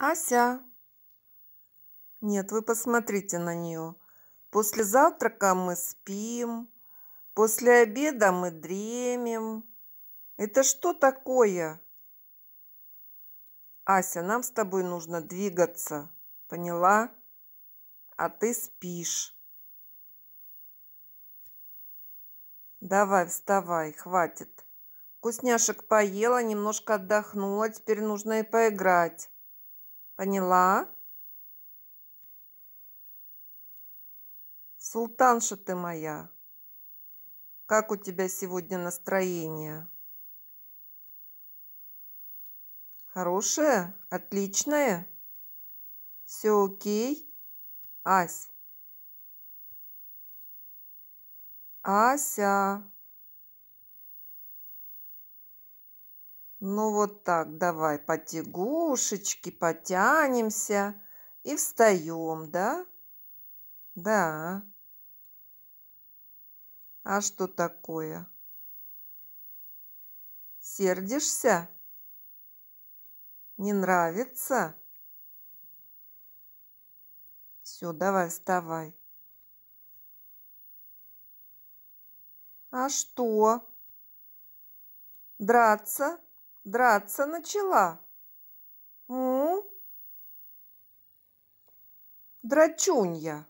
Ася!» «Нет, вы посмотрите на нее. После завтрака мы спим, после обеда мы дремим. Это что такое?» «Ася, нам с тобой нужно двигаться, поняла? А ты спишь». «Давай, вставай, хватит. Вкусняшек поела, немножко отдохнула, теперь нужно и поиграть». Поняла? Султанша ты моя, как у тебя сегодня настроение? Хорошее? Отличное? Все окей? Ась. Ася. Ну вот так, давай, потягушечки, потянемся и встаем, да? Да. А что такое? Сердишься? Не нравится? Все, давай, вставай. А что? Драться? драться начала. У? Драчунья.